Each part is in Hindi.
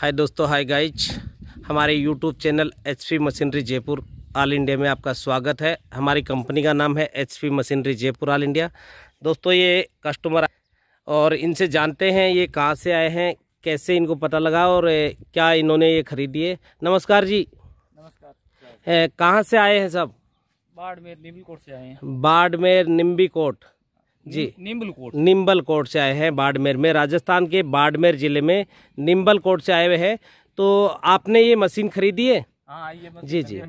हाय दोस्तों हाय गाइज हमारे YouTube channel H P machinery Jaipur all India में आपका स्वागत है हमारी कंपनी का नाम है H P machinery Jaipur all India दोस्तों ये कस्टमर और इनसे जानते हैं ये कहाँ से आए हैं कैसे इनको पता लगा और क्या इन्होंने ये खरीदी है नमस्कार जी नमस्कार कहाँ से आए हैं सब बाड़मेर निम्बी कोट से आए हैं बाड़मेर निम्बी कोट जी निम्बल कोट निम्बल कोट से आए हैं बाड़मेर में राजस्थान के बाड़मेर जिले में निम्बल कोट से आए हुए हैं तो आपने ये मशीन खरीदी है हाँ, जी जी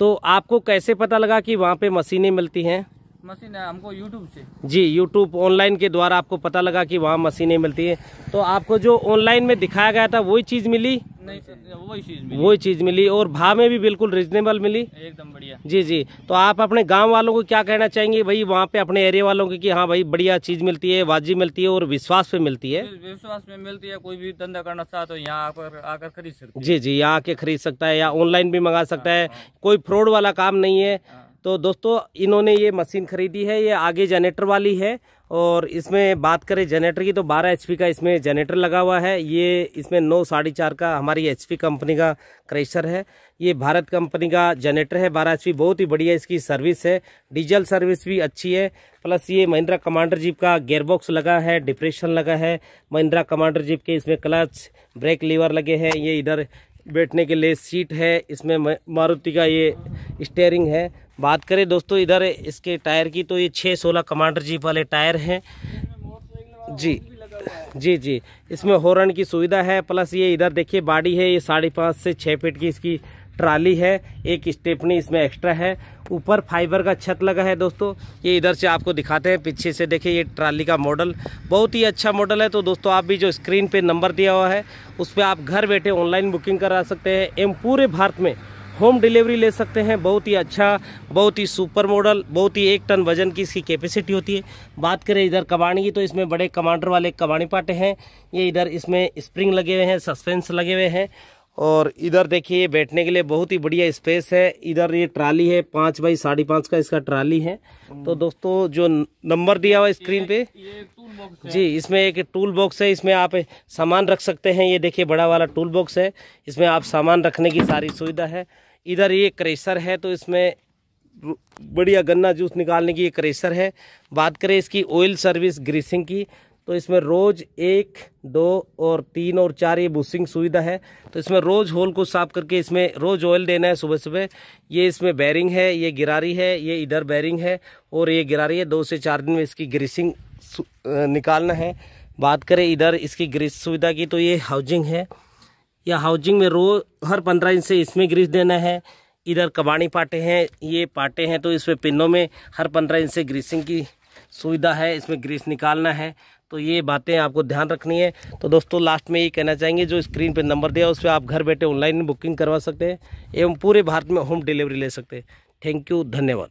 तो आपको कैसे पता लगा कि वहाँ पे मशीनें मिलती हैं मशीन हमको यूट्यूब से जी यूट्यूब ऑनलाइन के द्वारा आपको पता लगा कि वहाँ मशीनें मिलती हैं तो आपको जो ऑनलाइन में दिखाया गया था वही चीज़ मिली वही चीज वही चीज मिली और भाव में भी बिल्कुल रिजनेबल मिली एकदम बढ़िया जी जी तो आप अपने गांव वालों को क्या कहना चाहेंगे भाई वहाँ पे अपने एरिया वालों की कि हाँ भाई बढ़िया चीज मिलती है वाजी मिलती है और विश्वास पे मिलती है विश्वास में मिलती है कोई भी धंधा करना चाहता तो यहाँ आकर आकर खरीद सकते जी जी यहाँ आके खरीद सकता है या ऑनलाइन भी मंगा सकता है हाँ, हाँ। कोई फ्रॉड वाला काम नहीं है हाँ। तो दोस्तों इन्होंने ये मशीन खरीदी है ये आगे जनरेटर वाली है और इसमें बात करें जनरेटर की तो 12 एचपी का इसमें जनरेटर लगा हुआ है ये इसमें नौ साढ़े चार का हमारी एचपी कंपनी का क्रेशर है ये भारत कंपनी का जनरेटर है 12 एचपी बहुत ही बढ़िया इसकी सर्विस है डीजल सर्विस भी अच्छी है प्लस ये महिंद्रा कमांडर जीप का गेयरबॉक्स लगा है डिप्रेशन लगा है महिंद्रा कमांडर जीप के इसमें क्लच ब्रेक लीवर लगे हैं ये इधर बैठने के लिए सीट है इसमें मारुति का ये स्टेयरिंग है बात करें दोस्तों इधर इसके टायर की तो ये छः सोलह कमांडर जीप वाले टायर हैं जी जी जी इसमें हॉर्न की सुविधा है प्लस ये इधर देखिए बाड़ी है ये साढ़े पाँच से छः फीट की इसकी ट्राली है एक स्टेपनी इसमें एक्स्ट्रा है ऊपर फाइबर का छत लगा है दोस्तों ये इधर से आपको दिखाते हैं पीछे से देखिए ये ट्राली का मॉडल बहुत ही अच्छा मॉडल है तो दोस्तों आप भी जो स्क्रीन पे नंबर दिया हुआ है उस पर आप घर बैठे ऑनलाइन बुकिंग करा सकते हैं एवं पूरे भारत में होम डिलीवरी ले सकते हैं बहुत ही अच्छा बहुत ही सुपर मॉडल बहुत ही एक टन वजन की इसकी कैपेसिटी होती है बात करें इधर कमाणी की तो इसमें बड़े कमांडर वाले कबाड़ी पाटे हैं ये इधर इसमें स्प्रिंग लगे हुए हैं सस्पेंस लगे हुए हैं और इधर देखिए बैठने के लिए बहुत ही बढ़िया स्पेस है इधर ये ट्राली है पाँच बाई साढ़े पाँच का इसका ट्राली है तो दोस्तों जो नंबर दिया हुआ स्क्रीन पे जी इसमें एक टूल बॉक्स है इसमें आप सामान रख सकते हैं ये देखिए बड़ा वाला टूल बॉक्स है इसमें आप सामान रखने की सारी सुविधा है इधर ये क्रेशर है तो इसमें बढ़िया गन्ना जूस निकालने की ये क्रेशर है बात करें इसकी ऑयल सर्विस ग्रीसिंग की तो इसमें रोज़ एक दो और तीन और चार ये बुशिंग सुविधा है तो इसमें रोज़ होल को साफ करके इसमें रोज़ ऑयल देना है सुबह सुबह ये इसमें बैरिंग है ये गिरारी है ये इधर बैरिंग है और ये गिरारी है दो से चार दिन में इसकी ग्रीसिंग निकालना है बात करें इधर इसकी ग्रीस सुविधा की तो ये हाउजिंग है या हाउसिंग में रो हर पंद्रह इंच से इसमें ग्रीस देना है इधर कबाड़ी पाटे हैं ये पाटे हैं तो इसमें पिनों में हर पंद्रह इंच से ग्रीसिंग की सुविधा है इसमें ग्रीस निकालना है तो ये बातें आपको ध्यान रखनी है तो दोस्तों लास्ट में ये कहना चाहेंगे जो स्क्रीन पर नंबर दिया उस पर आप घर बैठे ऑनलाइन बुकिंग करवा सकते हैं एवं पूरे भारत में होम डिलीवरी ले सकते हैं थैंक यू धन्यवाद